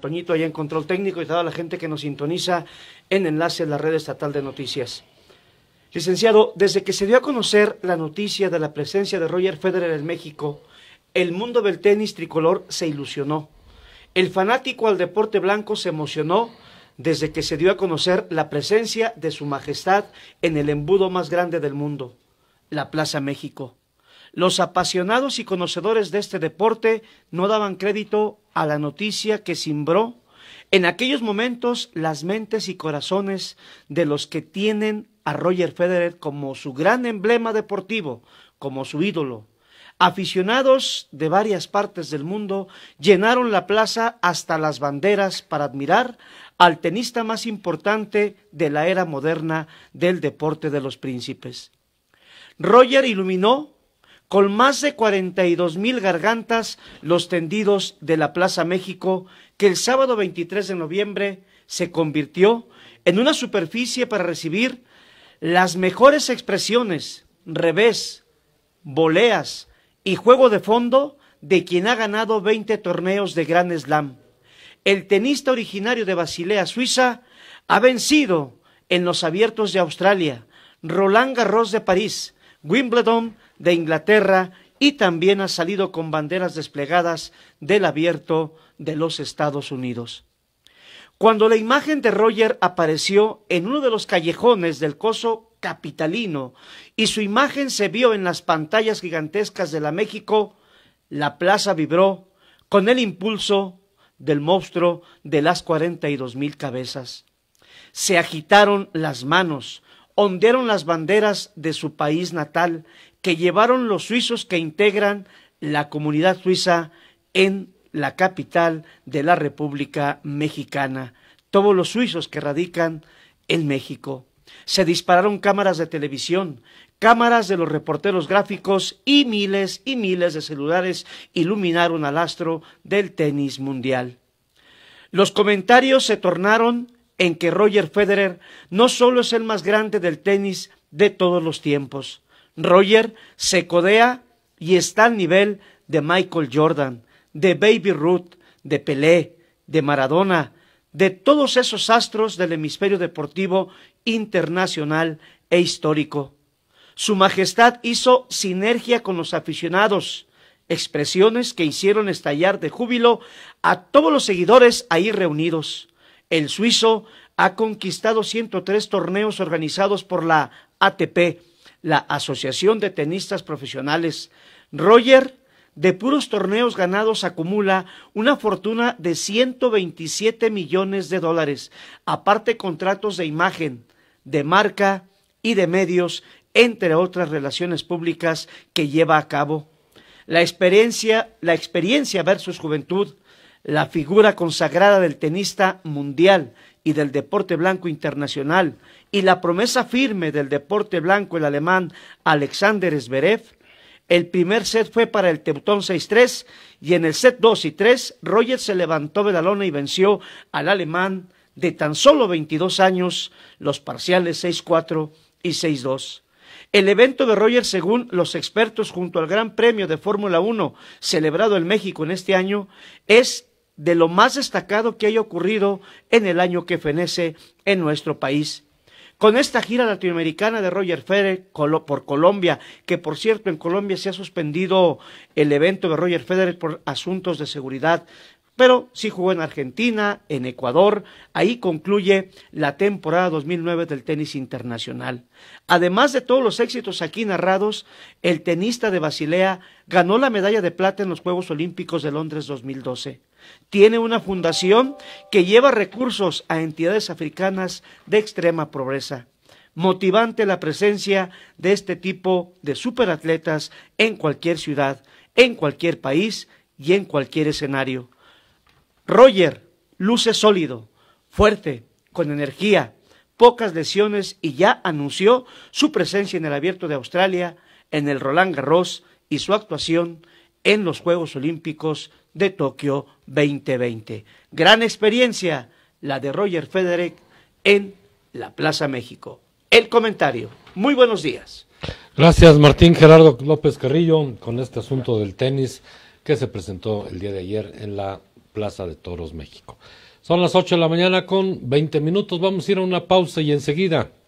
Toñito allá en Control Técnico y toda la gente que nos sintoniza en Enlace en la Red Estatal de Noticias. Licenciado, desde que se dio a conocer la noticia de la presencia de Roger Federer en México, el mundo del tenis tricolor se ilusionó. El fanático al deporte blanco se emocionó desde que se dio a conocer la presencia de Su Majestad en el embudo más grande del mundo, la Plaza México. Los apasionados y conocedores de este deporte no daban crédito a la noticia que simbró en aquellos momentos las mentes y corazones de los que tienen a Roger Federer como su gran emblema deportivo, como su ídolo. Aficionados de varias partes del mundo llenaron la plaza hasta las banderas para admirar al tenista más importante de la era moderna del deporte de los príncipes. Roger iluminó con más de 42 mil gargantas los tendidos de la Plaza México, que el sábado 23 de noviembre se convirtió en una superficie para recibir las mejores expresiones, revés, voleas y juego de fondo de quien ha ganado 20 torneos de Grand Slam. El tenista originario de Basilea, Suiza, ha vencido en los abiertos de Australia, Roland Garros de París, Wimbledon de Inglaterra y también ha salido con banderas desplegadas del abierto de los Estados Unidos. Cuando la imagen de Roger apareció en uno de los callejones del coso capitalino y su imagen se vio en las pantallas gigantescas de la México, la plaza vibró con el impulso del monstruo de las cuarenta y dos mil cabezas. Se agitaron las manos, ondearon las banderas de su país natal que llevaron los suizos que integran la comunidad suiza en la capital de la República Mexicana, todos los suizos que radican en México. Se dispararon cámaras de televisión, cámaras de los reporteros gráficos y miles y miles de celulares iluminaron al astro del tenis mundial. Los comentarios se tornaron en que Roger Federer no solo es el más grande del tenis de todos los tiempos, Roger se codea y está al nivel de Michael Jordan, de Baby Ruth, de Pelé, de Maradona, de todos esos astros del hemisferio deportivo internacional e histórico. Su Majestad hizo sinergia con los aficionados, expresiones que hicieron estallar de júbilo a todos los seguidores ahí reunidos. El suizo ha conquistado 103 torneos organizados por la ATP, la Asociación de Tenistas Profesionales. Roger, de puros torneos ganados, acumula una fortuna de 127 millones de dólares, aparte contratos de imagen, de marca y de medios, entre otras relaciones públicas que lleva a cabo. La experiencia, la experiencia versus juventud, la figura consagrada del tenista mundial, y del deporte blanco internacional y la promesa firme del deporte blanco el alemán Alexander Zverev, el primer set fue para el Teutón 6-3 y en el set 2 y 3 Roger se levantó de la lona y venció al alemán de tan solo 22 años los parciales 6-4 y 6-2. El evento de Roger, según los expertos, junto al Gran Premio de Fórmula 1 celebrado en México en este año, es de lo más destacado que haya ocurrido en el año que fenece en nuestro país. Con esta gira latinoamericana de Roger Federer por Colombia, que por cierto en Colombia se ha suspendido el evento de Roger Federer por asuntos de seguridad, pero sí jugó en Argentina, en Ecuador, ahí concluye la temporada 2009 del tenis internacional. Además de todos los éxitos aquí narrados, el tenista de Basilea ganó la medalla de plata en los Juegos Olímpicos de Londres 2012. Tiene una fundación que lleva recursos a entidades africanas de extrema pobreza. Motivante la presencia de este tipo de superatletas en cualquier ciudad, en cualquier país y en cualquier escenario. Roger luce sólido, fuerte, con energía, pocas lesiones y ya anunció su presencia en el Abierto de Australia, en el Roland Garros y su actuación en los Juegos Olímpicos de Tokio 2020. Gran experiencia la de Roger Federer en la Plaza México. El comentario. Muy buenos días. Gracias Martín Gerardo López Carrillo con este asunto del tenis que se presentó el día de ayer en la Plaza de Toros México. Son las 8 de la mañana con 20 minutos. Vamos a ir a una pausa y enseguida